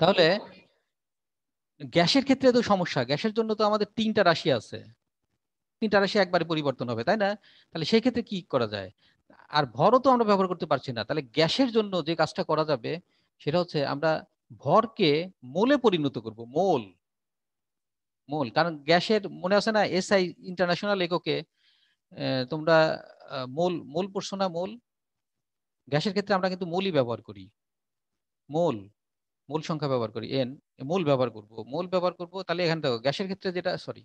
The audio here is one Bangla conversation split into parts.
তাহলে গ্যাসের ক্ষেত্রে তো সমস্যা গ্যাসের জন্য তো আমাদের তিনটা রাশি আছে তিনটা রাশি একবারে পরিবর্তন হবে তাই না তাহলে সেই ক্ষেত্রে কি করা যায় আর ভরও তো আমরা ব্যবহার করতে পারছি না তাহলে গ্যাসের জন্য যে কাজটা করা যাবে সেটা হচ্ছে আমরা ভরকে মোলে পরিণত করব মোল মোল কারণ গ্যাসের মনে আছে না এসআই ইন্টারন্যাশনাল এককে তোমরা মোল মোল পড়ছো না মোল গ্যাসের ক্ষেত্রে আমরা কিন্তু মোলই ব্যবহার করি মোল মূল সংখ্যা ব্যবহার করি এন মূল ব্যবহার করব মূল ব্যবহার করব তাহলে এখানে দেখো গ্যাসের ক্ষেত্রে যেটা সরি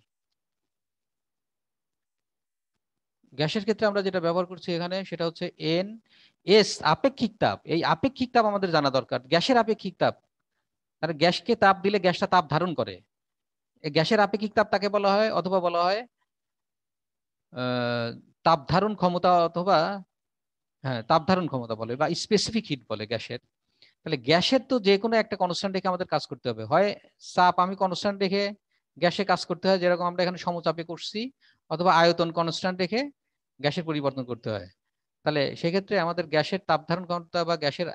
গ্যাসের ক্ষেত্রে আমরা যেটা ব্যবহার করছি এখানে সেটা হচ্ছে এন এস আপেক্ষিক তাপ এই আপেক্ষিক তাপ আমাদের জানা দরকার গ্যাসের আপেক্ষিক তাপ কারণ গ্যাসকে তাপ দিলে গ্যাসটা তাপ ধারণ করে গ্যাসের আপেক্ষিক তাপ তাকে বলা হয় অথবা বলা হয় তাপ ধারণ ক্ষমতা অথবা হ্যাঁ তাপ ধারণ ক্ষমতা বলে বা স্পেসিফিক হিট বলে গ্যাসের তাহলে গ্যাসের তো যে কোনো একটা কনস্ট্যান্ট রেখে আমাদের কাজ করতে হবে হয় চাপ আমি কনস্ট্যান্ট রেখে গ্যাসে কাজ করতে হয় যেরকম আমরা এখানে সমচাপে করছি অথবা আয়তন কনস্ট্যান্ট রেখে গ্যাসের পরিবর্তন করতে হয় তাহলে সেক্ষেত্রে আমাদের গ্যাসের তাপ ধারণ ক্ষমতা বা গ্যাসের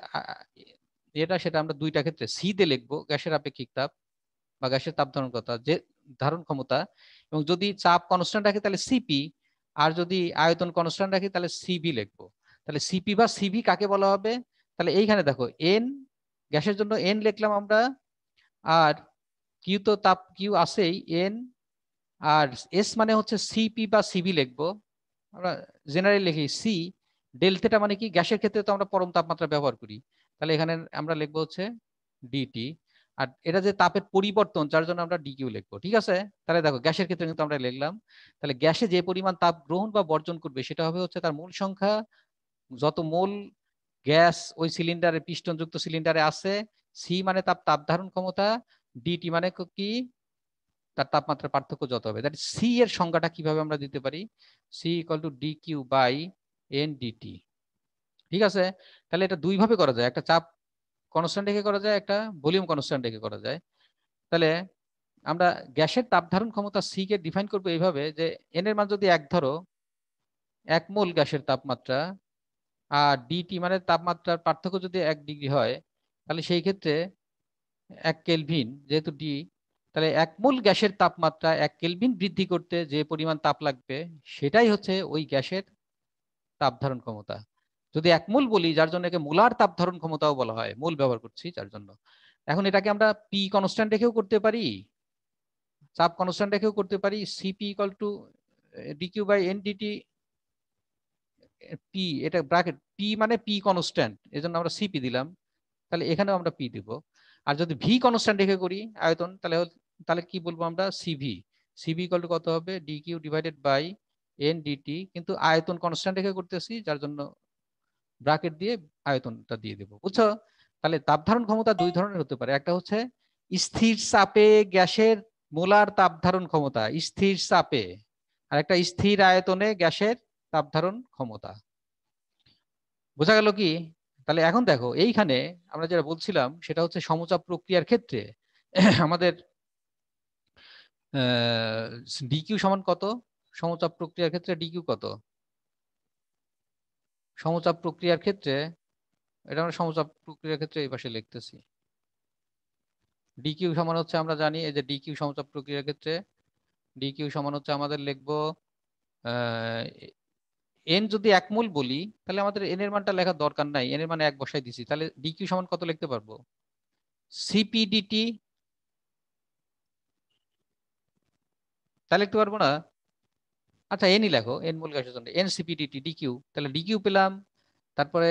যেটা সেটা আমরা দুইটা ক্ষেত্রে সিতে লিখবো গ্যাসের আপেক্ষিক তাপ বা গ্যাসের তাপ ধারণ ক্ষমতা যে ধারণ ক্ষমতা এবং যদি চাপ কনস্ট্যান্ট রাখি তাহলে সিপি আর যদি আয়তন কনস্ট্যান্ট রাখি তাহলে সিবি লিখবো তাহলে সিপি বা সিবি কাকে বলা হবে তাহলে এইখানে দেখো এন গ্যাসের জন্য এন লিখলাম আমরা আর কিউ তো তাপ কিউ আছেই এন আর এস মানে হচ্ছে সিপি বা সিবি লিখবো আমরা জেনারেল লিখি সি ডেলথেটা মানে কি গ্যাসের ক্ষেত্রে তো আমরা পরম তাপমাত্রা ব্যবহার করি তাহলে এখানে আমরা লিখবো হচ্ছে ডিটি আর এটা যে তাপের পরিবর্তন যার জন্য আমরা ডিকিউ লিখবো ঠিক আছে তাহলে দেখো গ্যাসের ক্ষেত্রে কিন্তু আমরা লিখলাম তাহলে গ্যাসে যে পরিমাণ তাপ গ্রহণ বা বর্জন করবে সেটা হবে হচ্ছে তার মূল সংখ্যা যত মোল গ্যাস ওই সিলিন্ডারে যুক্ত সিলিন্ডারে আছে সি মানে তার তাপ ধারণ ক্ষমতা ডিটি মানে কি তার তাপমাত্রার পার্থক্য যত হবে দ্যাট সি এর সংজ্ঞাটা কিভাবে আমরা দিতে পারি C equal to D Q by N DT ঠিক আছে তাহলে এটা দুইভাবে করা যায় একটা চাপ কনস্ট্যান্ট রেখে করা যায় একটা ভলিউম কনস্ট্যান্ট রেখে করা যায় তাহলে আমরা গ্যাসের তাপ ধারণ ক্ষমতা সি কে ডিফাইন করবো এইভাবে যে এন এর মান যদি এক ধরো এক মোল গ্যাসের তাপমাত্রা আর ডিটি মানে তাপমাত্রার পার্থক্য যদি এক ডিগ্রি হয় তাহলে সেই ক্ষেত্রে এক কেলভিন যেহেতু ডি তাহলে এক মূল গ্যাসের তাপমাত্রা এক কেলভিন বৃদ্ধি করতে যে পরিমাণ তাপ লাগবে সেটাই হচ্ছে ওই গ্যাসের তাপ ধারণ ক্ষমতা যদি এক মূল বলি যার জন্য একে মূলার তাপ ধারণ ক্ষমতাও বলা হয় মূল ব্যবহার করছি যার জন্য এখন এটাকে আমরা পি কনস্ট্যান্ট রেখেও করতে পারি চাপ কনস্ট্যান্ট রেখেও করতে পারি CP equal to DQ by NDT P এটা ব্র্যাকেট পি মানে পি কনস্ট্যান্ট জন্য আমরা সিপি দিলাম তাহলে এখানেও আমরা পি দিব আর যদি ভি কনস্ট্যান্ট রেখে করি আয়তন তাহলে তাহলে কি বলবো আমরা সিভি সিভি কলটা টু কত হবে D Q divided by N DT কিন্তু আয়তন কনস্ট্যান্ট রেখে করতেছি যার জন্য ব্র্যাকেট দিয়ে আয়তনটা দিয়ে দেবো বুঝছো তাহলে তাপ ধারণ ক্ষমতা দুই ধরনের হতে পারে একটা হচ্ছে স্থির চাপে গ্যাসের মোলার তাপ ধারণ ক্ষমতা স্থির চাপে আর একটা স্থির আয়তনে গ্যাসের তাপ ধারণ ক্ষমতা বোঝা গেল কি তাহলে এখন দেখো এইখানে আমরা যেটা বলছিলাম সেটা হচ্ছে সমচাপ প্রক্রিয়ার ক্ষেত্রে আমাদের ডিকিউ সমান কত সমচাপ প্রক্রিয়ার ক্ষেত্রে ডিকিউ কত সমচাপ প্রক্রিয়ার ক্ষেত্রে এটা আমরা সমচাপ প্রক্রিয়ার ক্ষেত্রে এই পাশে লিখতেছি ডিকিউ সমান হচ্ছে আমরা জানি এই যে ডিকিউ সমচাপ প্রক্রিয়ার ক্ষেত্রে ডিকিউ সমান হচ্ছে আমাদের লিখবো এন যদি একমূল বলি তাহলে আমাদের এন এর মানটা লেখার দরকার নাই এন এর মানে এক বসাই দিছি তাহলে ডিকিউ সমান কত লিখতে পারবো সিপিডিটি তাহলে লিখতে পারবো না আচ্ছা এনই লেখো এন মূল গাছের জন্য এন সিপিডিটি ডিকিউ তাহলে ডিকিউ পেলাম তারপরে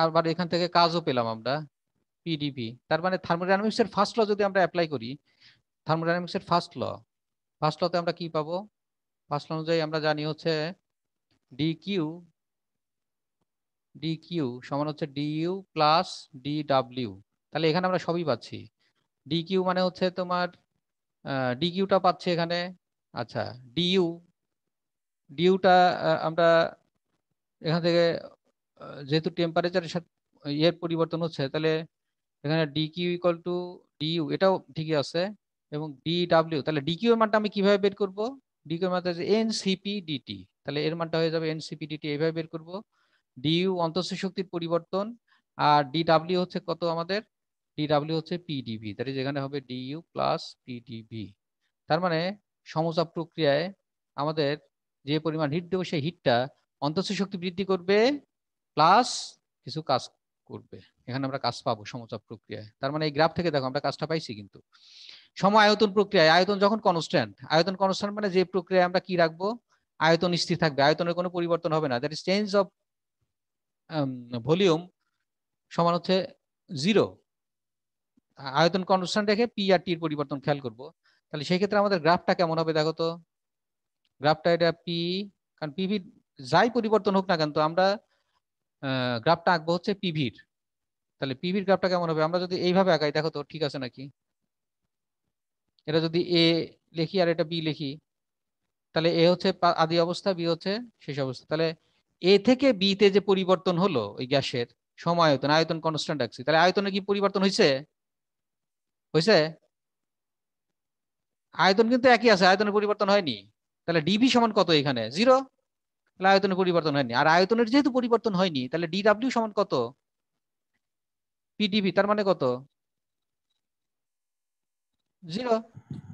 আবার এখান থেকে কাজও পেলাম আমরা পিডিপি তার মানে থার্মোডাইনামিক্সের ফার্স্ট ল যদি আমরা অ্যাপ্লাই করি থার্মোডাইনামিক্সের ফার্স্ট ল ফার্স্ট লতে আমরা কি পাবো ফার্স্ট অনুযায়ী আমরা জানি হচ্ছে ডি কিউ ডি কিউ সমান হচ্ছে D U plus D W তাহলে এখানে আমরা সবই পাচ্ছি ডি কিউ মানে হচ্ছে তোমার ডি কিউটা পাচ্ছি এখানে আচ্ছা ডিইউ ডিউটা আমরা এখান থেকে যেহেতু টেম্পারেচারের সাথে ইয়ের পরিবর্তন হচ্ছে তাহলে এখানে ডি কিউ টু ডিইউ এটাও ঠিকই আছে এবং ডি ডাব্লিউ তাহলে ডি কিউ এর মানটা আমি কিভাবে বের করব ডি এর মাত্রা আছে এনসিপি তাহলে এর মানটা হয়ে যাবে এনসিপিডিটি ডিটি এইভাবে বের করব ডিইউ অন্তঃস্থ শক্তির পরিবর্তন আর ডিডাব্লিউ হচ্ছে কত আমাদের ডিডাব্লিউ হচ্ছে পিডিভি দ্যাট ইজ হবে ডিইউ প্লাস পিডিভি তার মানে সমচাপ প্রক্রিয়ায় আমাদের যে পরিমাণ হিট দেবো সেই হিটটা অন্তঃস্থ শক্তি বৃদ্ধি করবে প্লাস কিছু কাজ করবে এখানে আমরা কাজ পাবো সমচাপ প্রক্রিয়ায় তার মানে এই গ্রাফ থেকে দেখো আমরা কাজটা পাইছি কিন্তু সময় আয়তন প্রক্রিয়ায় আয়তন যখন কনস্ট্যান্ট আয়তন কনস্ট্যান্ট মানে যে প্রক্রিয়ায় আমরা কি রাখবো আয়তন স্থির থাকবে আয়তনের কোনো পরিবর্তন হবে না that is change of volume সমান হচ্ছে জিরো আয়তন কনস্ট্যান্ট রেখে পি আর টির পরিবর্তন খেয়াল করবো তাহলে সেই ক্ষেত্রে আমাদের গ্রাফটা কেমন হবে দেখো তো গ্রাফটা এটা পি কারণ পিভির যাই পরিবর্তন হোক না কেন তো আমরা গ্রাফটা আঁকবো হচ্ছে পিভির তাহলে পিভির গ্রাফটা কেমন হবে আমরা যদি এইভাবে আঁকাই দেখো তো ঠিক আছে নাকি এটা যদি এ লিখি আর এটা বি লিখি তাহলে এ হচ্ছে আদি অবস্থা বি হচ্ছে শেষ অবস্থা তাহলে এ থেকে বি তে যে পরিবর্তন হলো ওই গ্যাসের সমায়তন আয়তন কনস্ট্যান্ট রাখছি তাহলে আয়তনে কি পরিবর্তন হয়েছে হয়েছে আয়তন কিন্তু একই আছে আয়তনের পরিবর্তন হয়নি তাহলে ডিবি সমান কত এখানে জিরো তাহলে আয়তনের পরিবর্তন হয়নি আর আয়তনের যেহেতু পরিবর্তন হয়নি তাহলে ডিডাব্লিউ সমান কত পিডিবি তার মানে কত জিরো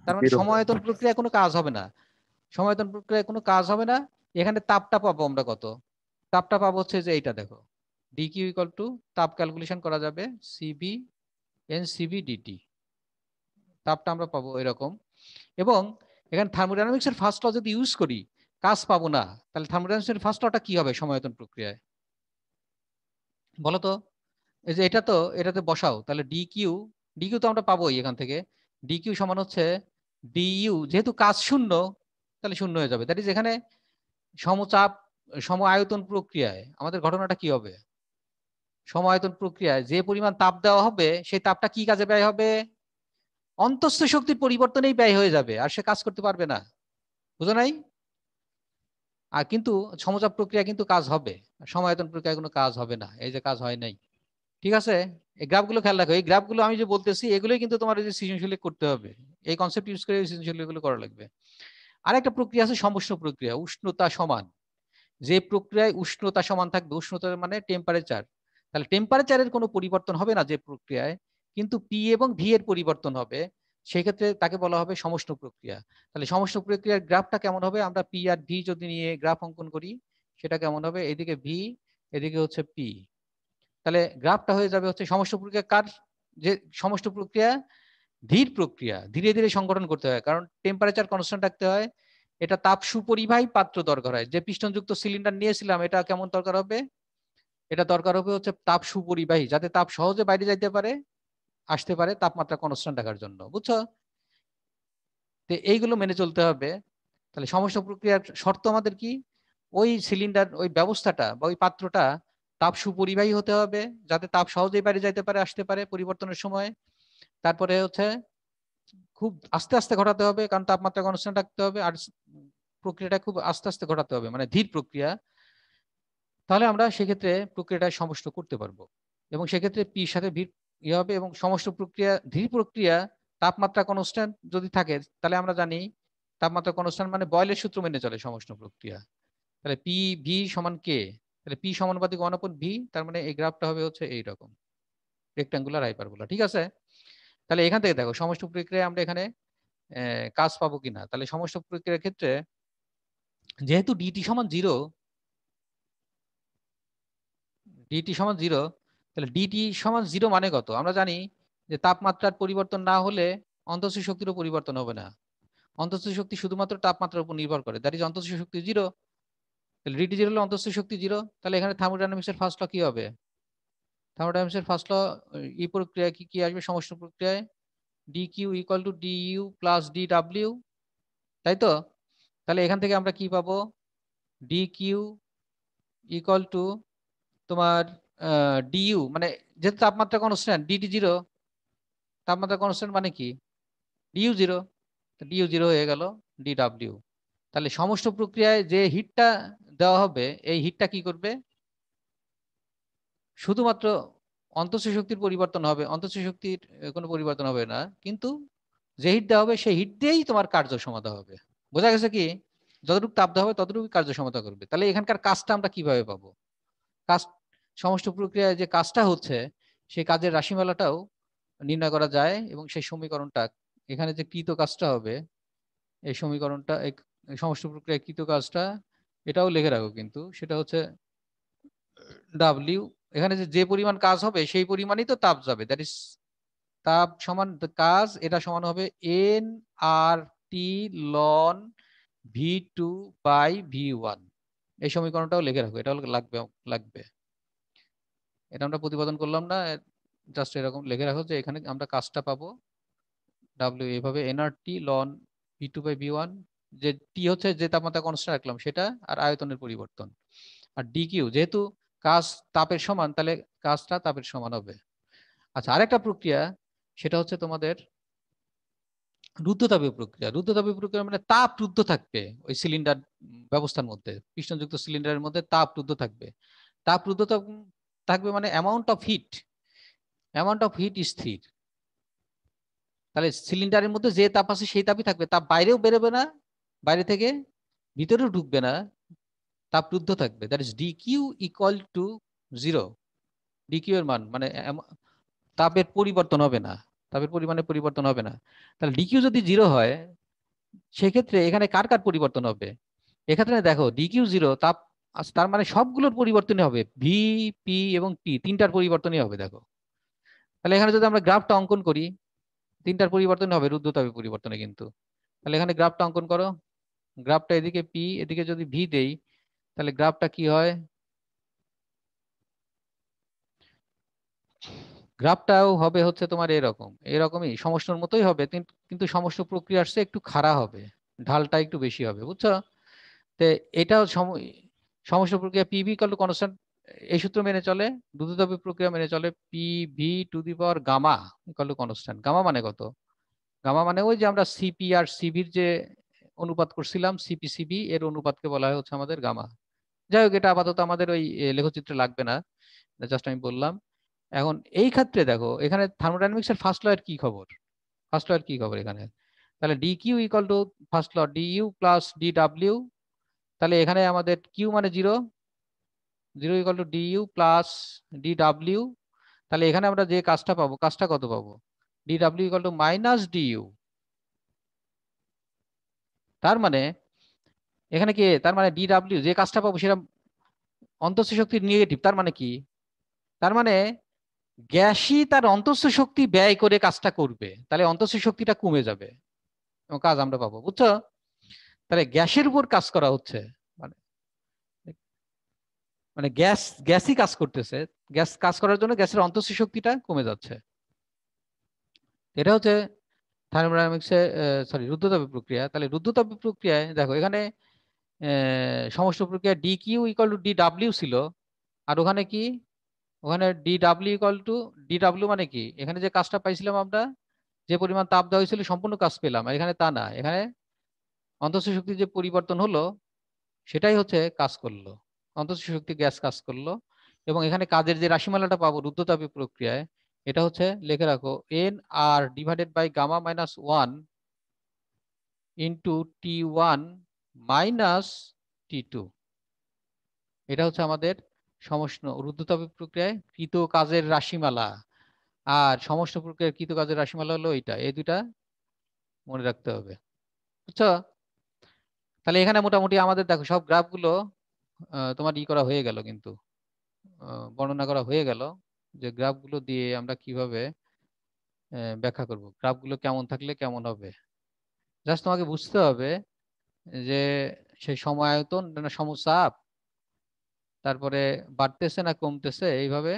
তার মানে সময়তন প্রক্রিয়া কোনো কাজ হবে না সময়তন প্রক্রিয়া কোনো কাজ হবে না এখানে তাপটা পাবো আমরা কত তাপটা পাবো হচ্ছে যে এইটা দেখো ডি কিউ টু তাপ ক্যালকুলেশন করা যাবে সিবি এন সিবি ডিটি তাপটা আমরা পাবো এরকম এবং এখানে থার্মোডাইনামিক্সের ফার্স্ট ল যদি ইউজ করি কাজ পাবো না তাহলে থার্মোডাইনামিক্সের ফার্স্ট লটা কি হবে সময়তন প্রক্রিয়ায় বলো তো এই যে এটা তো এটাতে বসাও তাহলে ডি কিউ তো আমরা পাবোই এখান থেকে ডিকিউ সমান হচ্ছে ডিইউ যেহেতু কাজ শূন্য তাহলে শূন্য হয়ে যাবে দ্যাট ইজ এখানে সমচাপ সম আয়তন প্রক্রিয়ায় আমাদের ঘটনাটা কি হবে সম আয়তন প্রক্রিয়ায় যে পরিমাণ তাপ দেওয়া হবে সেই তাপটা কি কাজে ব্যয় হবে অন্তস্থ শক্তির পরিবর্তনেই ব্যয় হয়ে যাবে আর সে কাজ করতে পারবে না বুঝো নাই আর কিন্তু সমচাপ প্রক্রিয়া কিন্তু কাজ হবে সমায়তন প্রক্রিয়ায় কোনো কাজ হবে না এই যে কাজ হয় নাই ঠিক আছে এই গ্রাফগুলো খেয়াল রাখো এই গ্রাফগুলো আমি যে বলতেছি এগুলোই কিন্তু তোমার এই সৃজনশীলে করতে হবে এই কনসেপ্ট ইউজ করে সৃজনশীল এগুলো করা লাগবে একটা প্রক্রিয়া আছে সমষ্ণ প্রক্রিয়া উষ্ণতা সমান যে প্রক্রিয়ায় উষ্ণতা সমান থাকবে উষ্ণতা মানে টেম্পারেচার তাহলে টেম্পারেচারের কোনো পরিবর্তন হবে না যে প্রক্রিয়ায় কিন্তু পি এবং ভি এর পরিবর্তন হবে সেক্ষেত্রে তাকে বলা হবে সমষ্ণ প্রক্রিয়া তাহলে সমষ্ণ প্রক্রিয়ার গ্রাফটা কেমন হবে আমরা পি আর ভি যদি নিয়ে গ্রাফ অঙ্কন করি সেটা কেমন হবে এদিকে ভি এদিকে হচ্ছে পি তাহলে গ্রাফটা হয়ে যাবে হচ্ছে সমস্ত প্রক্রিয়া কার যে সমস্ত প্রক্রিয়া ধীর প্রক্রিয়া ধীরে ধীরে সংগঠন করতে হয় কারণ টেম্পারেচার কনস্ট্যান্ট রাখতে হয় এটা তাপ সুপরিবাহী পাত্র দরকার হয় যে পিস্টনযুক্ত সিলিন্ডার নিয়েছিলাম এটা কেমন দরকার হবে এটা দরকার হবে হচ্ছে তাপ সুপরিবাহী যাতে তাপ সহজে বাইরে যাইতে পারে আসতে পারে তাপমাত্রা কনস্ট্যান্ট রাখার জন্য বুঝছো তো এইগুলো মেনে চলতে হবে তাহলে সমস্ত প্রক্রিয়ার শর্ত আমাদের কি ওই সিলিন্ডার ওই ব্যবস্থাটা বা ওই পাত্রটা তাপ সুপরিবাহী হতে হবে যাতে তাপ সহজেই বাইরে যাইতে পারে আসতে পারে পরিবর্তনের সময় তারপরে হচ্ছে খুব আস্তে আস্তে ঘটাতে হবে কারণ তাপমাত্রা কনস্ট্যান্ট রাখতে হবে আর প্রক্রিয়াটা খুব আস্তে আস্তে ঘটাতে হবে মানে ধীর প্রক্রিয়া তাহলে আমরা সেক্ষেত্রে প্রক্রিয়াটা সমষ্ট করতে পারবো এবং সেক্ষেত্রে পির সাথে ভিড় ইয়ে হবে এবং সমষ্ট প্রক্রিয়া ধীর প্রক্রিয়া তাপমাত্রা কনস্ট্যান্ট যদি থাকে তাহলে আমরা জানি তাপমাত্রা কনস্ট্যান্ট মানে বয়লের সূত্র মেনে চলে সমষ্ট প্রক্রিয়া তাহলে পি ভি সমান কে তাহলে পি সমানুপাতিক ওয়ান অপন ভি তার মানে এই গ্রাফটা হবে হচ্ছে এইরকম রেক্টাঙ্গুলার হাইপারবোলা ঠিক আছে তাহলে এখান থেকে দেখো সমস্ত প্রক্রিয়ায় আমরা এখানে কাজ পাবো কিনা তাহলে সমস্ত প্রক্রিয়ার ক্ষেত্রে যেহেতু ডিটি সমান জিরো ডিটি সমান জিরো তাহলে ডিটি সমান জিরো মানে কত আমরা জানি যে তাপমাত্রার পরিবর্তন না হলে অন্তঃশক্তিরও শক্তিরও পরিবর্তন হবে না অন্তঃশক্তি শক্তি শুধুমাত্র তাপমাত্রার উপর নির্ভর করে দ্যাট ইজ অন্তঃশক্তি শক্তি জিরো তাহলে ডিটি জিরো হলে অন্তস্থ শক্তি জিরো তাহলে এখানে থার্মোডাইনামিক্সের ফার্স্ট ল কি হবে থার্মোডাইনামিক্সের ফার্স্ট ল ই প্রক্রিয়া কি কি আসবে সমস্ত প্রক্রিয়ায় D Q equal to D U plus D W তাই তো তাহলে এখান থেকে আমরা কি পাবো ডি কিউ ইকুয়াল টু তোমার ডি ইউ মানে যেহেতু তাপমাত্রা কনস্ট্যান্ট ডিটি জিরো তাপমাত্রা কনস্ট্যান্ট মানে কি D U zero D U zero হয়ে গেল ডি ডাব্লিউ তাহলে সমস্ত প্রক্রিয়ায় যে হিটটা দেওয়া হবে এই হিটটা কি করবে শুধুমাত্র অন্তঃ শক্তির পরিবর্তন হবে অন্তঃ শক্তির কোনো পরিবর্তন হবে না কিন্তু যে হিট দেওয়া হবে সেই হিট দিয়েই তোমার কার্য সমাধা হবে বোঝা গেছে কি যতটুকু তাপ দেওয়া হবে ততটুকু কার্য সমাধা করবে তাহলে এখানকার কাজটা আমরা কিভাবে পাবো কাজ সমস্ত প্রক্রিয়ায় যে কাজটা হচ্ছে সেই কাজের রাশিমালাটাও নির্ণয় করা যায় এবং সেই সমীকরণটা এখানে যে কৃত কাজটা হবে এই সমীকরণটা সমস্ত প্রক্রিয়ায় কৃত কাজটা এটাও লিখে রাখো কিন্তু সেটা হচ্ছে ডাব্লিউ এখানে যে পরিমাণ কাজ হবে সেই পরিমাণই তো তাপ যাবে দ্যাট ইস তাপ সমান কাজ এটা সমান হবে N R T ln V two by V one এই সমীকরণটাও লিখে রাখো এটাও লাগবে লাগবে এটা আমরা প্রতিপাদন করলাম না জাস্ট এরকম লিখে রাখো যে এখানে আমরা কাজটা পাবো ডাব্লিউ এভাবে NRT ln V two by V one যে টি হচ্ছে যে তাপমাত্রা কনস্ট্যান্ট রাখলাম সেটা আর আয়তনের পরিবর্তন আর ডি কিউ যেহেতু কাজ তাপের সমান তাহলে কাজটা তাপের সমান হবে আচ্ছা আরেকটা প্রক্রিয়া সেটা হচ্ছে তোমাদের রুদ্ধতাপীয় প্রক্রিয়া রুদ্ধতাপীয় প্রক্রিয়া মানে তাপ রুদ্ধ থাকবে ওই সিলিন্ডার ব্যবস্থার মধ্যে পিষ্টনযুক্ত সিলিন্ডারের মধ্যে তাপ রুদ্ধ থাকবে তাপ রুদ্ধ থাকবে মানে amount of heat amount of heat স্থির তাহলে সিলিন্ডারের মধ্যে যে তাপ আছে সেই তাপই থাকবে তাপ বাইরেও বেরোবে না বাইরে থেকে ভিতরেও ঢুকবে না তাপ রুদ্ধ থাকবে that is D Q equal to zero D Q এর মান মানে তাপের পরিবর্তন হবে না তাপের পরিমাণে পরিবর্তন হবে না তাহলে ডি কিউ যদি জিরো হয় সেক্ষেত্রে এখানে কার কার পরিবর্তন হবে এক্ষেত্রে দেখো ডি কিউ জিরো তাপ তার মানে সবগুলোর পরিবর্তনই হবে ভি পি এবং টি তিনটার পরিবর্তনই হবে দেখো তাহলে এখানে যদি আমরা গ্রাফটা অঙ্কন করি তিনটার পরিবর্তন হবে রুদ্রতাপের পরিবর্তনে কিন্তু তাহলে এখানে গ্রাফটা অঙ্কন করো গ্রাফটা এদিকে পি এদিকে যদি ভি দেই তাহলে গ্রাফটা কি হয় গ্রাফটাও হবে হচ্ছে তোমার এরকম এরকমই সমস্যার মতোই হবে কিন্তু সমস্ত প্রক্রিয়া আসছে একটু খাড়া হবে ঢালটা একটু বেশি হবে বুঝছো তো এটাও সমষ্ণ প্রক্রিয়া পিভি কালো কনস্ট্যান্ট এই সূত্র মেনে চলে দ্রুততাপী প্রক্রিয়া মেনে চলে PV to the power gamma কালো কনস্ট্যান্ট গামা মানে কত গামা মানে ওই যে আমরা সিপি আর সিভির যে অনুপাত করছিলাম সিপিসিবি এর অনুপাতকে বলা হয় হচ্ছে আমাদের গামা যাই হোক এটা আপাতত আমাদের ওই লেখচিত্রে লাগবে না জাস্ট আমি বললাম এখন এই ক্ষেত্রে দেখো এখানে থার্মোডাইনামিক্স এর ফার্স্ট লয়ের কি খবর ফার্স্ট লয়ের কি খবর এখানে তাহলে D Q equal to first law D U plus D W তাহলে এখানে আমাদের কিউ মানে zero zero equal to D U plus D W তাহলে এখানে আমরা যে কাজটা পাবো কাজটা কত পাবো D W equal to minus D U তার মানে এখানে কি তার মানে ডিডাব্লিউ যে কাজটা পাবো সেটা অন্তঃস্থ শক্তির নেগেটিভ তার মানে কি তার মানে গ্যাসই তার অন্তঃস্থ শক্তি ব্যয় করে কাজটা করবে তাহলে অন্তঃস্থ শক্তিটা কমে যাবে এবং কাজ আমরা পাবো বুঝছো তাহলে গ্যাসের উপর কাজ করা হচ্ছে মানে মানে গ্যাস গ্যাসই কাজ করতেছে গ্যাস কাজ করার জন্য গ্যাসের অন্তঃস্থ শক্তিটা কমে যাচ্ছে এটা হচ্ছে থার্মোডাইনামিক্সে সরি রুদ্ধতাপ প্রক্রিয়া তাহলে রুদ্ধতাপ প্রক্রিয়ায় দেখো এখানে সমস্ত প্রক্রিয়া D Q equal to D W ছিল আর ওখানে কি ওখানে D W equal to D W মানে কি এখানে যে কাজটা পাইছিলাম আমরা যে পরিমাণ তাপ দেওয়া হয়েছিল সম্পূর্ণ কাজ পেলাম আর এখানে তা না এখানে অন্তঃস্থ শক্তি যে পরিবর্তন হলো সেটাই হচ্ছে কাজ করলো অন্তঃস্থ শক্তি গ্যাস কাজ করলো এবং এখানে কাজের যে রাশিমালাটা পাবো রুদ্ধতাপ প্রক্রিয়ায় এটা হচ্ছে লিখে রাখো N R divided by gamma minus one into T one minus T two এটা হচ্ছে আমাদের সমষ্ণ রুদ্ধতাপ প্রক্রিয়ায় কৃত কাজের রাশিমালা আর সমষ্ণ প্রক্রিয়ার কৃত কাজের রাশিমালা হলো এইটা এই দুটা মনে রাখতে হবে বুঝছো তাহলে এখানে মোটামুটি আমাদের দেখো সব গ্রাফগুলো তোমার ই করা হয়ে গেল কিন্তু বর্ণনা করা হয়ে গেল যে গ্রাফগুলো দিয়ে আমরা কিভাবে ব্যাখ্যা করব গ্রাফগুলো কেমন থাকলে কেমন হবে জাস্ট তোমাকে বুঝতে হবে যে সেই সময় আয়তন না মানে সমচাপ তারপরে বাড়তেছে না কমতেছে এইভাবে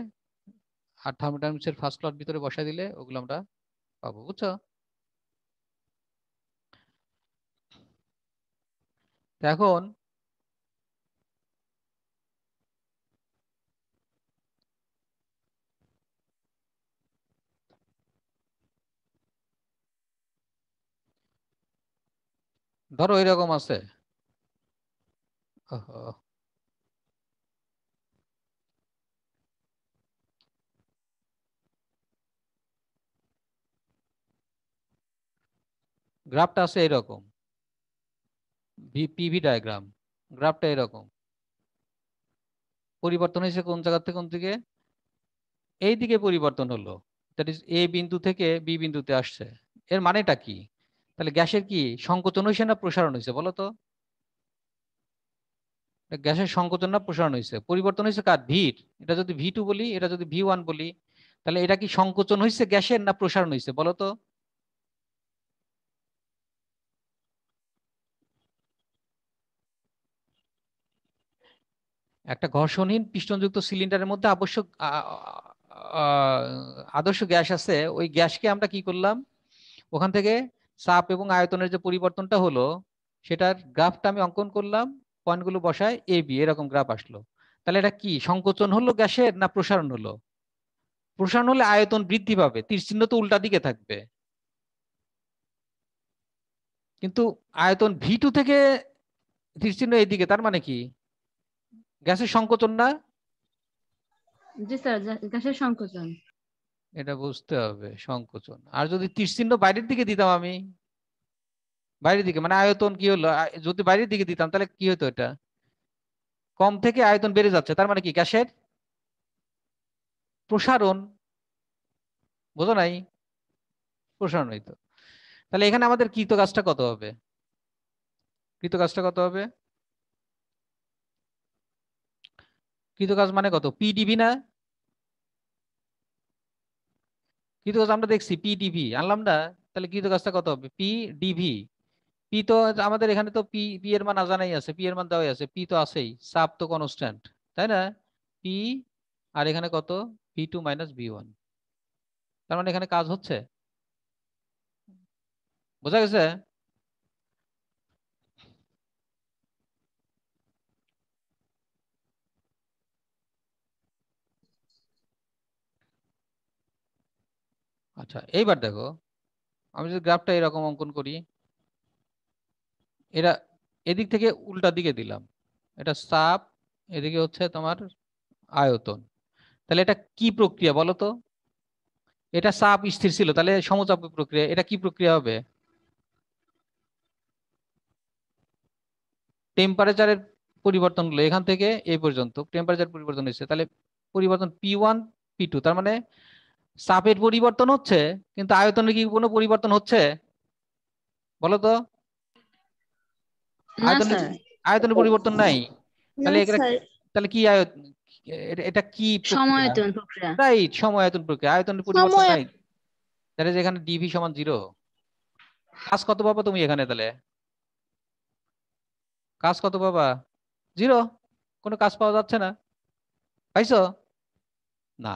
আর থার্মোডাইনামিক্সের ফার্স্ট লট ভিতরে বসাই দিলে ওগুলো আমরা পাবো বুঝছো এখন ধরো এরকম আছে গ্রাফটা আছে এরকম পিভি ডায়াগ্রাম গ্রাফটা এরকম পরিবর্তন হয়েছে কোন জায়গা থেকে কোন দিকে এই দিকে পরিবর্তন হলো দ্যাট ইজ এ বিন্দু থেকে বি বিন্দুতে আসছে এর মানেটা কি তাহলে গ্যাসের কি সংকোচন হয়েছে না প্রসারণ হয়েছে বলো তো গ্যাসের সংকোচন না প্রসারণ হয়েছে পরিবর্তন হয়েছে কার ভির এটা যদি ভি টু বলি এটা যদি ভি ওয়ান বলি তাহলে এটা কি সংকোচন হয়েছে গ্যাসের না প্রসারণ হয়েছে বলো তো একটা ঘর্ষণহীন পিষ্টনযুক্ত সিলিন্ডারের মধ্যে আবশ্যক আদর্শ গ্যাস আছে ওই গ্যাসকে আমরা কি করলাম ওখান থেকে চাপ এবং আয়তনের যে পরিবর্তনটা হলো সেটার গ্রাফটা আমি অঙ্কন করলাম পয়েন্টগুলো বসায় এ বি এরকম গ্রাফ আসলো তাহলে এটা কি সংকোচন হলো গ্যাসের না প্রসারণ হলো প্রসারণ হলে আয়তন বৃদ্ধি পাবে তীর চিহ্ন তো উল্টা দিকে থাকবে কিন্তু আয়তন ভি টু থেকে তীর চিহ্ন এইদিকে তার মানে কি গ্যাসের সংকোচন না জি স্যার গ্যাসের সংকোচন এটা বুঝতে হবে সংকোচন আর যদি তীর বাইরের দিকে দিতাম আমি বাইরের দিকে মানে আয়তন কি হলো যদি বাইরের দিকে দিতাম তাহলে কি হতো এটা কম থেকে আয়তন বেড়ে যাচ্ছে তার মানে কি গ্যাসের প্রসারণ বোঝো নাই প্রসারণ হইতো তাহলে এখানে আমাদের কৃত কাজটা কত হবে কৃত কাজটা কত হবে কৃত কাজ মানে কত পিডিবি না কিন্তু আমরা দেখছি পি ডিভি আনলাম না তাহলে কৃত কাজটা কত হবে পি ডিভি পি তো আমাদের এখানে তো পি পি এর মান জানাই আছে পি এর মান দেওয়াই আছে পি তো আছেই সাপ তো কনস্ট্যান্ট তাই না পি আর এখানে কত V two minus V one তার মানে এখানে কাজ হচ্ছে বোঝা গেছে আচ্ছা এইবার দেখো আমি যদি গ্রাফটা এরকম অঙ্কন করি এরা এদিক থেকে উল্টা দিকে দিলাম এটা সাপ এদিকে হচ্ছে তোমার আয়তন তাহলে এটা কি প্রক্রিয়া বলো তো এটা সাপ স্থির ছিল তাহলে সমচাপ প্রক্রিয়া এটা কি প্রক্রিয়া হবে টেম্পারেচারের পরিবর্তন হলো এখান থেকে এই পর্যন্ত টেম্পারেচার পরিবর্তন হয়েছে তাহলে পরিবর্তন পি ওয়ান পি টু তার মানে চাপের পরিবর্তন হচ্ছে কিন্তু আয়তনে কি কোনো পরিবর্তন হচ্ছে বলো তো আয়তনের পরিবর্তন নাই তাহলে তাহলে কি আয়তন এটা কি সমায়তন প্রক্রিয়া রাইট সমায়তন প্রক্রিয়া আয়তনের পরিবর্তন নাই তাহলে যেখানে ডিভি সমান জিরো কাজ কত পাবা তুমি এখানে তাহলে কাজ কত পাবা জিরো কোনো কাজ পাওয়া যাচ্ছে না পাইছো না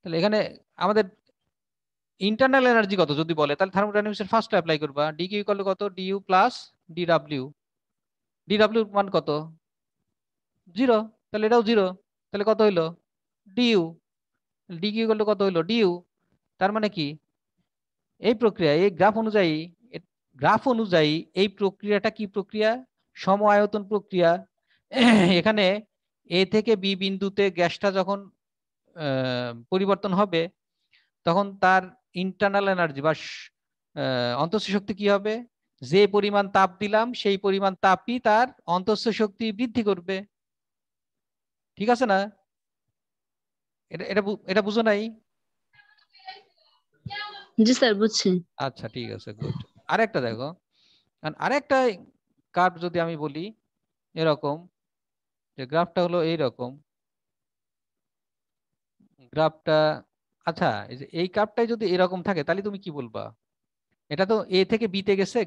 তাহলে এখানে আমাদের ইন্টারনাল এনার্জি কত যদি বলে তাহলে থার্মোডাইনামিক্সের ফার্স্ট অ্যাপ্লাই করবা ডি কিউ ইকুয়াল কত ইউ প্লাস ডিডাব্লিউ ডিডাব্লিউ মান কত জিরো তাহলে এটাও জিরো তাহলে কত হইলো ইউ ডি কিউ ইকুয়াল কত হইলো ইউ তার মানে কি এই প্রক্রিয়া এই গ্রাফ অনুযায়ী গ্রাফ অনুযায়ী এই প্রক্রিয়াটা কি প্রক্রিয়া সম আয়তন প্রক্রিয়া এখানে এ থেকে বি বিন্দুতে গ্যাসটা যখন পরিবর্তন হবে তখন তার ইন্টারনাল এনার্জি বা অন্তঃস্থ শক্তি কি হবে যে পরিমাণ তাপ দিলাম সেই পরিমাণ তাপই তার অন্তঃস্থ শক্তি বৃদ্ধি করবে ঠিক আছে না এটা এটা এটা বুঝো নাই জি স্যার বুঝছি আচ্ছা ঠিক আছে গুড আরেকটা দেখো আরেকটা কার্ভ যদি আমি বলি এরকম যে গ্রাফটা হলো এই রকম গ্রাফটা আচ্ছা এই কাপটাই যদি এরকম থাকে তাহলে তুমি কি বলবা এটা তো এ থেকে বি তে গেছে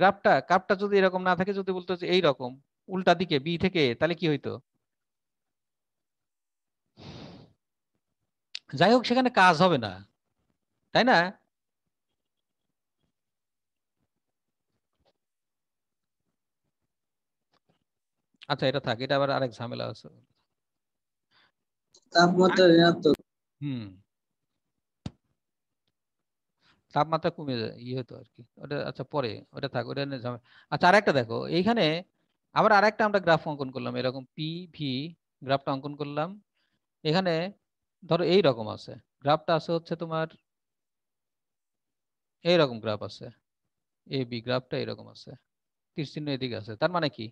গ্রাফটা কাপটা যদি এরকম না থাকে যদি বলতো যে রকম উল্টা দিকে বি থেকে তাহলে কি হইতো যাই হোক সেখানে কাজ হবে না তাই না আচ্ছা এটা থাক এটা আবার আরেক ঝামেলা আছে তাপমাত্রা ঋণাত্মক তাপমাত্রা কমে যায় ইয়ে হতো আর কি ওটা আচ্ছা পরে ওটা থাক ওটা নিয়ে আচ্ছা আরেকটা দেখো এইখানে আবার আরেকটা আমরা গ্রাফ অঙ্কন করলাম এরকম পি ভি গ্রাফটা অঙ্কন করলাম এখানে ধরো এই রকম আছে গ্রাফটা আছে হচ্ছে তোমার এই রকম গ্রাফ আছে এ বি গ্রাফটা এরকম আছে তীর চিহ্ন এদিকে আছে তার মানে কি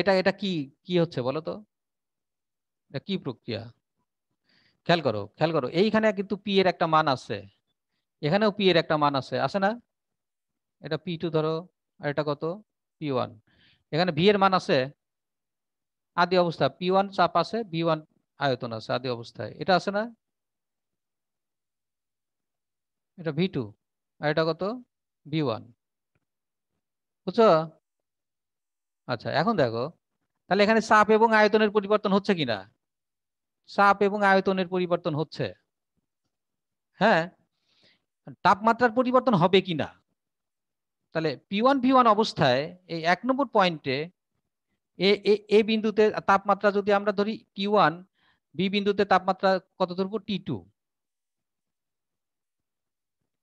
এটা এটা কি কি হচ্ছে বলো তো এটা কি প্রক্রিয়া খেয়াল করো খেয়াল করো এইখানে কিন্তু পি এর একটা মান আছে এখানেও পি এর একটা মান আছে আছে না এটা পি টু ধরো আর এটা কত পি ওয়ান এখানে ভি এর মান আছে আদি অবস্থা পি ওয়ান চাপ আছে ভি ওয়ান আয়তন আছে আদি অবস্থায় এটা আছে না এটা ভি টু আর এটা কত ভি ওয়ান বুঝছো আচ্ছা এখন দেখো তাহলে এখানে চাপ এবং আয়তনের পরিবর্তন হচ্ছে কিনা চাপ এবং আয়তনের পরিবর্তন হচ্ছে হ্যাঁ তাপমাত্রার পরিবর্তন হবে কি না তাহলে পি ওয়ান ভি ওয়ান অবস্থায় এই এক নম্বর পয়েন্টে এ এ বিন্দুতে তাপমাত্রা যদি আমরা ধরি টি ওয়ান বি বিন্দুতে তাপমাত্রা কত ধরব টি টু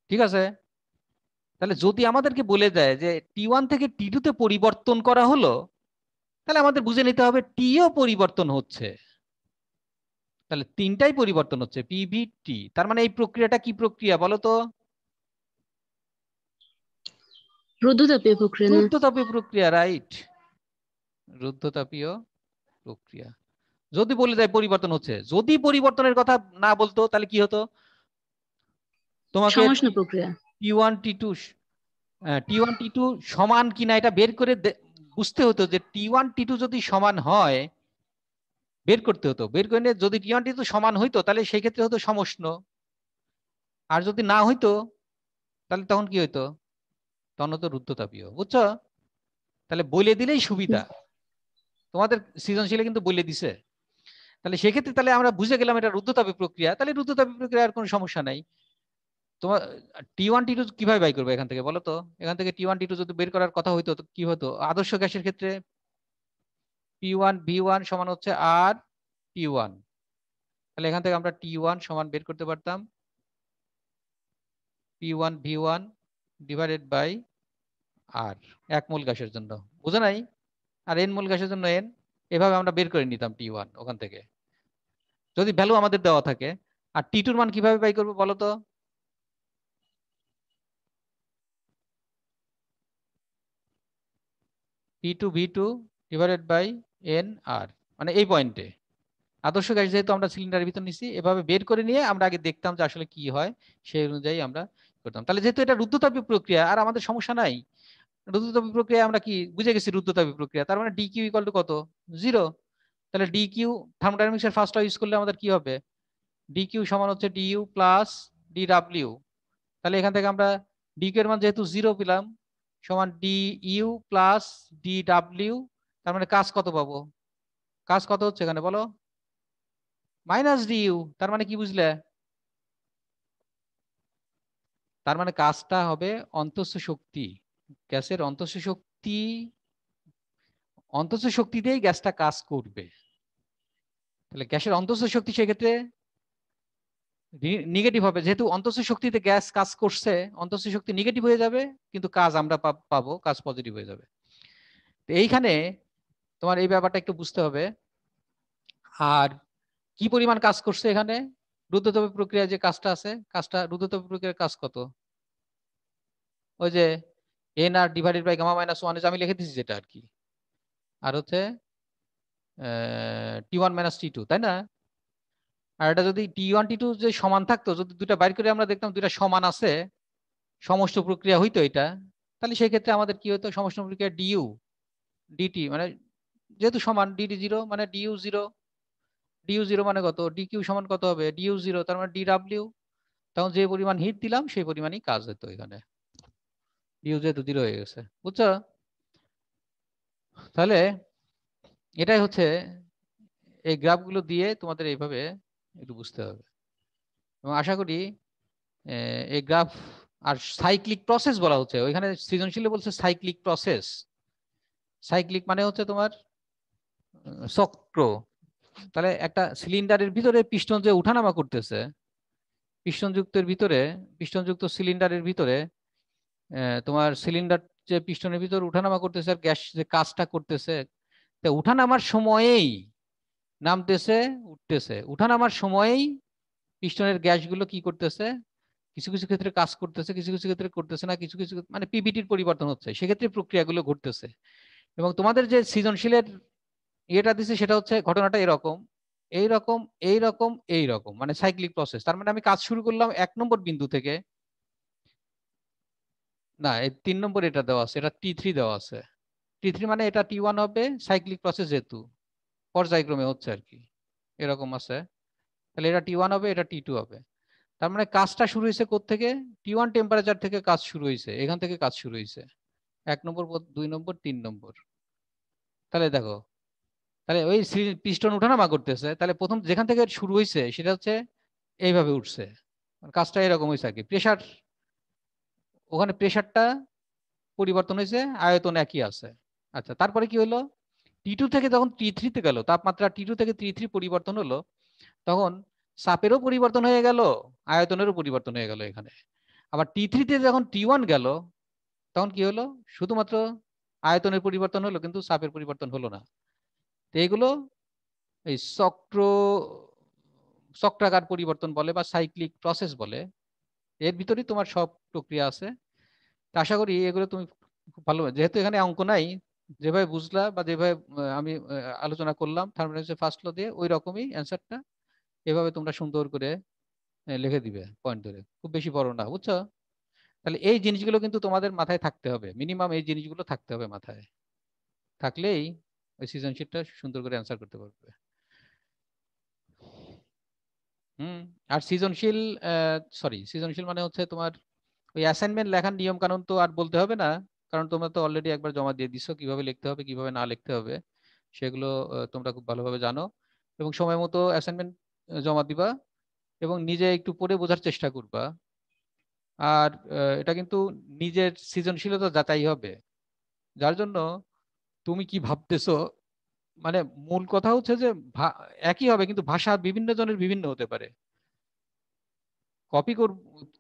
ঠিক আছে তাহলে যদি আমাদেরকে বলে দেয় যে টি ওয়ান থেকে টি টুতে পরিবর্তন করা হলো তাহলে আমাদের বুঝে নিতে হবে টিও পরিবর্তন হচ্ছে তাহলে তিনটাই পরিবর্তন হচ্ছে পিভিটি তার মানে এই প্রক্রিয়াটা কি প্রক্রিয়া বলো তো রুদ্ধতাপীয় প্রক্রিয়া রুদ্ধতাপীয় প্রক্রিয়া রাইট রুদ্ধতাপীয় প্রক্রিয়া যদি বলে যায় পরিবর্তন হচ্ছে যদি পরিবর্তনের কথা না বলতো তাহলে কি হতো তোমাকে প্রক্রিয়া T one T two T one T two সমান কিনা এটা বের করে বুঝতে হতো যে টি ওয়ান টি টু যদি সমান হয় বের করতে হতো বের করে যদি টি তো সমান হইতো তাহলে সেই ক্ষেত্রে হতো সমষ্ণ আর যদি না হইতো তাহলে তখন কি হইতো তখন হতো রুদ্ধতাপীয় বুঝছো তাহলে বলে দিলেই সুবিধা তোমাদের সৃজনশীলে কিন্তু বলে দিছে তাহলে সেক্ষেত্রে তাহলে আমরা বুঝে গেলাম এটা রুদ্ধতাপী প্রক্রিয়া তাহলে রুদ্ধতাপী প্রক্রিয়ার কোনো সমস্যা নাই তোমার টি ওয়ান টি টু কিভাবে বাই করবে এখান থেকে বলো তো এখান থেকে টি ওয়ান টি টু যদি বের করার কথা হইতো কি হতো আদর্শ গ্যাসের ক্ষেত্রে পি ওয়ান বি ওয়ান সমান হচ্ছে আর টি ওয়ান তাহলে এখান থেকে আমরা টি ওয়ান সমান বের করতে পারতাম P one V one divided by R এক মূল গ্যাসের জন্য বুঝো নাই আর এন মূল গ্যাসের জন্য এন এভাবে আমরা বের করে নিতাম টি ওয়ান ওখান থেকে যদি ভ্যালু আমাদের দেওয়া থাকে আর টি টুর মান কিভাবে বাই করবো বলো তো T two V two divided by N R মানে এই পয়েন্টে আদর্শ গ্যাস যেহেতু আমরা সিলিন্ডারের ভিতর নিছি এভাবে বের করে নিয়ে আমরা আগে দেখতাম যে আসলে কি হয় সেই অনুযায়ী আমরা করতাম তাহলে যেহেতু এটা রুদ্ধতাপীয় প্রক্রিয়া আর আমাদের সমস্যা নাই রুদ্ধতাপীয় প্রক্রিয়া আমরা কি বুঝে গেছি রুদ্ধতাপীয় প্রক্রিয়া তার মানে ডিকিউ ইকুয়াল টু কত জিরো তাহলে ডিকিউ থার্মোডাইনামিক্সের ফার্স্ট ইউজ করলে আমাদের কি হবে ডিকিউ সমান হচ্ছে ডিইউ প্লাস ডি ডাব্লিউ তাহলে এখান থেকে আমরা ডিকিউ এর মান যেহেতু জিরো পেলাম সমান D U plus D W তার মানে কাজ কত পাবো কাজ কত হচ্ছে এখানে বলো মাইনাস ডি ইউ তার মানে কি বুঝলে তার মানে কাজটা হবে অন্তঃস্থ শক্তি গ্যাসের অন্তঃস্থ শক্তি অন্তঃস্থ শক্তিতেই গ্যাসটা কাজ করবে তাহলে গ্যাসের অন্তঃস্থ শক্তি সেক্ষেত্রে নেগেটিভ হবে যেহেতু অন্তঃস্থ শক্তিতে গ্যাস কাজ করছে অন্তঃস্থ শক্তি নেগেটিভ হয়ে যাবে কিন্তু কাজ আমরা পাবো কাজ পজিটিভ হয়ে যাবে এইখানে তোমার এই ব্যাপারটা একটু বুঝতে হবে আর কি পরিমাণ কাজ করছে এখানে রুদ্ধতপ প্রক্রিয়া যে কাজটা আছে কাজটা রুদ্ধতপ প্রক্রিয়ার কাজ কত ওই যে N R divided by gamma minus one আমি লিখে দিচ্ছি যেটা আর কি আর হচ্ছে T one minus T two তাই না আর এটা যদি টি ওয়ান টি টু যে সমান থাকতো যদি দুটা বাইর করে আমরা দেখতাম দুটা সমান আছে সমস্ত প্রক্রিয়া হইতো এটা তাহলে সেই ক্ষেত্রে আমাদের কি হতো সমস্ত প্রক্রিয়া ডিইউ ডিটি মানে যেহেতু সমান ডিডি জিরো মানে ডিউ জিরো ডিউ জিরো মানে কত ডি কিউ সমান কত হবে ডিউ জিরো তার মানে ডিডাব্লিউ তখন যে পরিমাণ হিট দিলাম সেই পরিমাণই কাজ হইত এখানে ডিউ যেহেতু জিরো হয়ে গেছে বুঝছো তাহলে এটাই হচ্ছে এই গ্রাফগুলো দিয়ে তোমাদের এইভাবে একটু বুঝতে হবে এবং আশা করি এই গ্রাফ আর সাইক্লিক প্রসেস বলা হচ্ছে ওইখানে সৃজনশীল বলছে সাইক্লিক প্রসেস সাইক্লিক মানে হচ্ছে তোমার চক্র তাহলে একটা সিলিন্ডারের ভিতরে পিস্টন যে উঠানামা করতেছে পিস্টনযুক্তের ভিতরে পিস্টনযুক্ত সিলিন্ডারের ভিতরে তোমার সিলিন্ডার যে পিস্টনের ভিতরে উঠানামা করতেছে আর গ্যাস যে কাজটা করতেছে তা উঠানামার সময়েই নামতেছে উঠতেছে উঠানামার সময়েই পিস্টনের গ্যাসগুলো কি করতেছে কিছু কিছু ক্ষেত্রে কাজ করতেছে কিছু কিছু ক্ষেত্রে করতেছে না কিছু কিছু মানে পিবিটির পরিবর্তন হচ্ছে সেক্ষেত্রে প্রক্রিয়াগুলো ঘটতেছে এবং তোমাদের যে সৃজনশীলের ইয়েটা দিছি সেটা হচ্ছে ঘটনাটা এরকম এই রকম এই রকম এই রকম মানে সাইক্লিক প্রসেস তার মানে আমি কাজ শুরু করলাম এক নম্বর বিন্দু থেকে না এই তিন নম্বর এটা দেওয়া আছে এটা টি থ্রি দেওয়া আছে টি থ্রি মানে এটা টি ওয়ান হবে সাইক্লিক প্রসেস যেহেতু পর্যায়ক্রমে হচ্ছে আর কি এরকম আছে তাহলে এটা টি ওয়ান হবে এটা টি টু হবে তার মানে কাজটা শুরু হয়েছে থেকে টি ওয়ান টেম্পারেচার থেকে কাজ শুরু হয়েছে এখান থেকে কাজ শুরু হয়েছে এক নম্বর দুই নম্বর তিন নম্বর তাহলে দেখো তাহলে ওই পিস্টন উঠানামা করতেছে তাহলে প্রথম যেখান থেকে শুরু হয়েছে সেটা হচ্ছে এইভাবে উঠছে মানে কাজটা এরকম হয়েছে আর কি প্রেশার ওখানে প্রেশারটা পরিবর্তন হয়েছে আয়তন একই আছে আচ্ছা তারপরে কি হলো টি টু থেকে যখন টি থ্রিতে গেল তাপমাত্রা টি টু থেকে টি থ্রি পরিবর্তন হলো তখন সাপেরও পরিবর্তন হয়ে গেল আয়তনেরও পরিবর্তন হয়ে গেল এখানে আবার টি থ্রিতে যখন টি ওয়ান গেল তখন কি হলো শুধুমাত্র আয়তনের পরিবর্তন হলো কিন্তু সাপের পরিবর্তন হলো না তো এগুলো এই চক্র চক্রাকার পরিবর্তন বলে বা সাইক্লিক প্রসেস বলে এর ভিতরেই তোমার সব প্রক্রিয়া আছে তা আশা করি এগুলো তুমি খুব ভালো যেহেতু এখানে অঙ্ক নাই যেভাবে বুঝলা বা যেভাবে আমি আলোচনা করলাম থার্মোডাইনামিক্সের ফার্স্ট ল দিয়ে ওই রকমই অ্যান্সারটা এভাবে তোমরা সুন্দর করে লিখে দিবে পয়েন্ট ধরে খুব বেশি বড় না বুঝছো তাহলে এই জিনিসগুলো কিন্তু তোমাদের মাথায় থাকতে হবে মিনিমাম এই জিনিসগুলো থাকতে হবে মাথায় থাকলেই ওই সিজন সৃজনশীলটা সুন্দর করে অ্যান্সার করতে পারবে হুম আর সৃজনশীল সরি সৃজনশীল মানে হচ্ছে তোমার ওই অ্যাসাইনমেন্ট লেখার নিয়ম কানুন তো আর বলতে হবে না কারণ তোমরা তো অলরেডি একবার জমা দিয়ে দিছো কিভাবে লিখতে হবে কিভাবে না লিখতে হবে সেগুলো তোমরা খুব ভালোভাবে জানো এবং সময় মতো অ্যাসাইনমেন্ট জমা দিবা এবং নিজে একটু পড়ে বোঝার চেষ্টা করবা আর এটা কিন্তু নিজের সৃজনশীলতা যাচাই হবে যার জন্য তুমি কি ভাবতেছো মানে মূল কথা হচ্ছে যে একই হবে কিন্তু ভাষা বিভিন্ন জনের বিভিন্ন হতে পারে কপি কর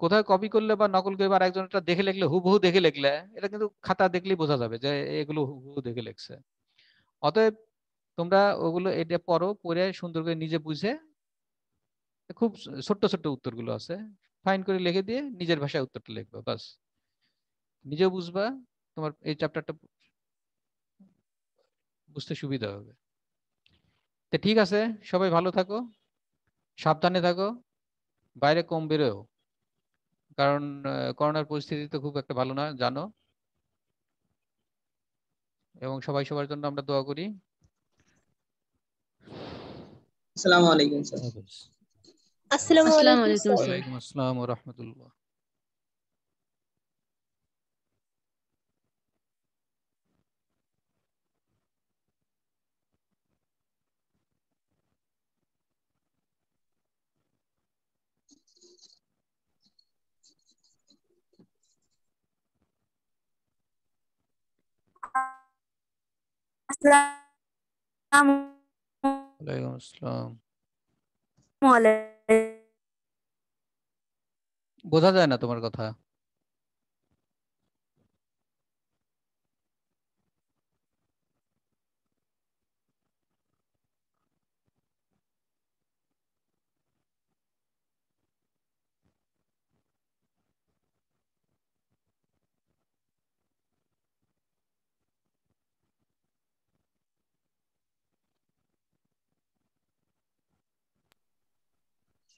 কোথায় কপি করলে বা নকল করে বা একজন একটা দেখে লেখলে হুবহু দেখে লেখলে এটা কিন্তু খাতা দেখলেই বোঝা যাবে যে এগুলো হুবহু দেখে লেখছে অতএব তোমরা ওগুলো এটা পড়ো পড়ে সুন্দর করে নিজে বুঝে খুব ছোট্ট ছোট্ট উত্তরগুলো আছে ফাইন করে লিখে দিয়ে নিজের ভাষায় উত্তরটা লিখবে বাস নিজেও বুঝবা তোমার এই চ্যাপ্টারটা বুঝতে সুবিধা হবে তো ঠিক আছে সবাই ভালো থাকো সাবধানে থাকো বাইরে কম বেরোও কারণ করোনার পরিস্থিতি তো খুব একটা ভালো না জানো এবং সবাই সবার জন্য আমরা দোয়া করি আসসালামু আলাইকুম আসসালামু আলাইকুম আসসালামু আলাইকুম ওয়া রাহমাতুল্লাহ ওয়ালাইকুম আসসালাম বোঝা যায় না তোমার কথা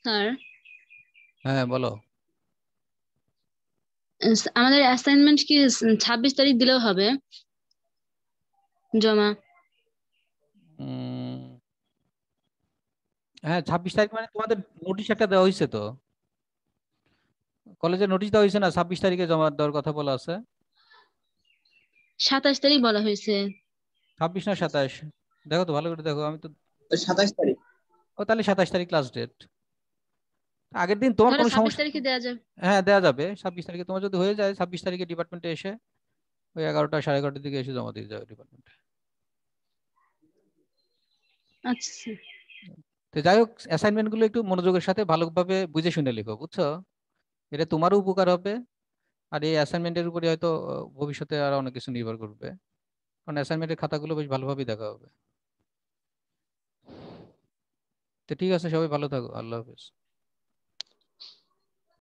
স্যার হ্যাঁ বলো আমাদের অ্যাসাইনমেন্ট কি 26 তারিখ দিলেও হবে জমা হ্যাঁ 26 তারিখ মানে তোমাদের নোটিশ একটা দেওয়া হয়েছে তো কলেজে নোটিশ দেওয়া হয়েছে না 26 তারিখে জমা দেওয়ার কথা বলা আছে 27 তারিখ বলা হয়েছে 26 না 27 দেখো তো ভালো করে দেখো আমি তো 27 তারিখ ও তাহলে 27 তারিখ ক্লাস ডেট আগের দিন তোমার মানে কোনো সমস্যা তারিখে দেয়া যাবে হ্যাঁ দেয়া যাবে ছাব্বিশ তারিখে তোমার যদি হয়ে যায় ছাব্বিশ তারিখে ডিপার্টমেন্টে এসে ওই এগারোটা সাড়ে এগারোটার দিকে এসে জমা দিয়ে যাবে ডিপার্টমেন্টে আচ্ছা। তো যাই হোক অ্যাসাইনমেন্ট গুলো একটু মনোযোগের সাথে ভালোভাবে বুঝে শুনে লিখো বুঝছো এটা তোমারও উপকার হবে আর এই অ্যাসাইনমেন্টের উপরে হয়তো ভবিষ্যতে আর অনেক কিছু নির্ভর করবে কারণ অ্যাসাইনমেন্টের খাতাগুলো বেশ ভালোভাবেই দেখা হবে তো ঠিক আছে সবাই ভালো থাকো আল্লাহ হাফেজ